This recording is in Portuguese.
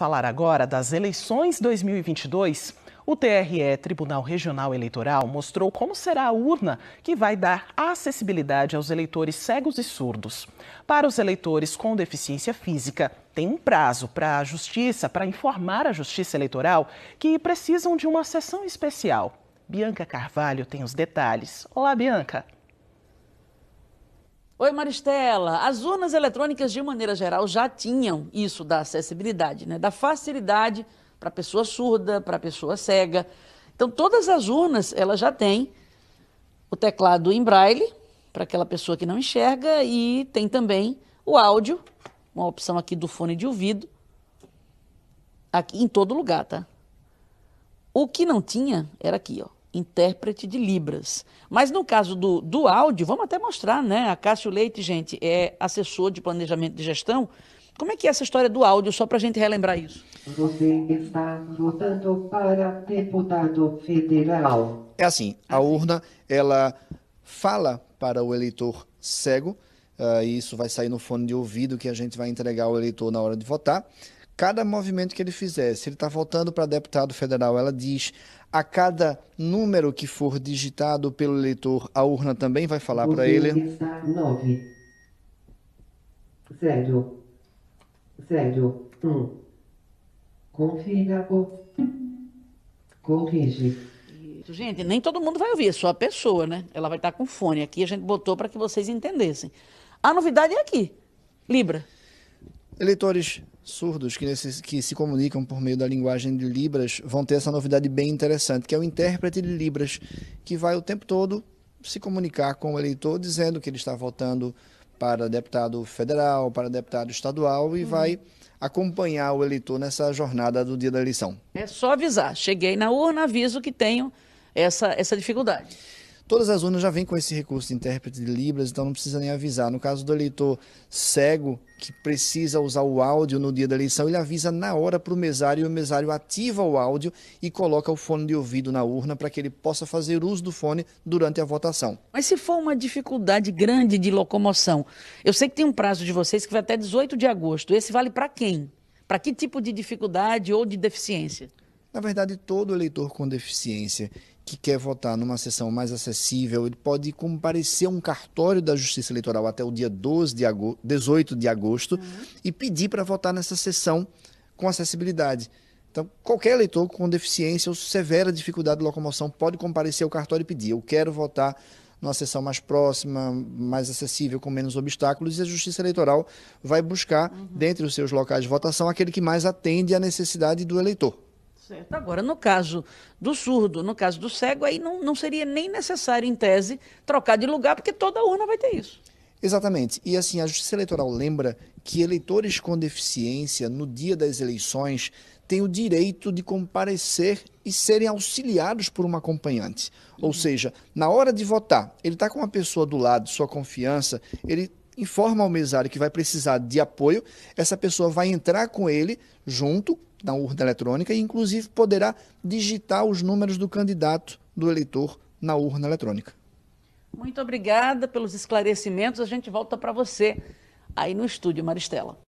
falar agora das eleições 2022. O TRE, Tribunal Regional Eleitoral, mostrou como será a urna que vai dar acessibilidade aos eleitores cegos e surdos. Para os eleitores com deficiência física, tem um prazo para a Justiça, para informar a Justiça Eleitoral que precisam de uma sessão especial. Bianca Carvalho tem os detalhes. Olá, Bianca. Oi, Maristela. As urnas eletrônicas, de maneira geral, já tinham isso da acessibilidade, né? da facilidade para pessoa surda, para pessoa cega. Então, todas as urnas, ela já tem o teclado em braille, para aquela pessoa que não enxerga, e tem também o áudio, uma opção aqui do fone de ouvido, aqui em todo lugar, tá? O que não tinha era aqui, ó intérprete de Libras. Mas no caso do, do áudio, vamos até mostrar, né? A Cássio Leite, gente, é assessor de planejamento de gestão. Como é que é essa história do áudio, só para a gente relembrar isso? Você está votando para deputado federal. É assim, a urna, ela fala para o eleitor cego, uh, isso vai sair no fone de ouvido que a gente vai entregar ao eleitor na hora de votar cada movimento que ele fizer, se ele está voltando para deputado federal, ela diz a cada número que for digitado pelo eleitor, a urna também vai falar para ele. Nove. Zero. Zero. Um. Confira ou corrige. gente, nem todo mundo vai ouvir, é só a pessoa, né? Ela vai estar com fone. Aqui a gente botou para que vocês entendessem. A novidade é aqui. Libra. Eleitores surdos que, nesse, que, se comunicam por meio da linguagem de Libras vão ter essa novidade bem interessante, que é o intérprete de Libras, que vai o tempo todo se comunicar com o eleitor dizendo que ele está votando para deputado federal, para deputado estadual e hum. vai acompanhar o eleitor nessa jornada do dia da eleição. É só avisar, cheguei na urna, aviso que tenho essa, essa dificuldade. Todas as urnas já vêm com esse recurso de intérprete de Libras, então não precisa nem avisar. No caso do eleitor cego, que precisa usar o áudio no dia da eleição, ele avisa na hora para o mesário e o mesário ativa o áudio e coloca o fone de ouvido na urna para que ele possa fazer uso do fone durante a votação. Mas se for uma dificuldade grande de locomoção, eu sei que tem um prazo de vocês que vai até 18 de agosto. Esse vale para quem? Para que tipo de dificuldade ou de deficiência? Na verdade, todo eleitor com deficiência que quer votar numa sessão mais acessível, ele pode comparecer a um cartório da Justiça Eleitoral até o dia 12 de agosto, 18 de agosto uhum. e pedir para votar nessa sessão com acessibilidade. Então, qualquer eleitor com deficiência ou severa dificuldade de locomoção pode comparecer ao cartório e pedir: Eu quero votar numa sessão mais próxima, mais acessível, com menos obstáculos, e a Justiça Eleitoral vai buscar, uhum. dentre os seus locais de votação, aquele que mais atende à necessidade do eleitor. Certo. Agora, no caso do surdo, no caso do cego, aí não, não seria nem necessário, em tese, trocar de lugar, porque toda urna vai ter isso. Exatamente. E assim, a Justiça Eleitoral lembra que eleitores com deficiência, no dia das eleições, têm o direito de comparecer e serem auxiliados por uma acompanhante. Ou uhum. seja, na hora de votar, ele está com uma pessoa do lado, sua confiança, ele informa ao mesário que vai precisar de apoio, essa pessoa vai entrar com ele junto na urna eletrônica e, inclusive, poderá digitar os números do candidato, do eleitor, na urna eletrônica. Muito obrigada pelos esclarecimentos. A gente volta para você aí no estúdio, Maristela.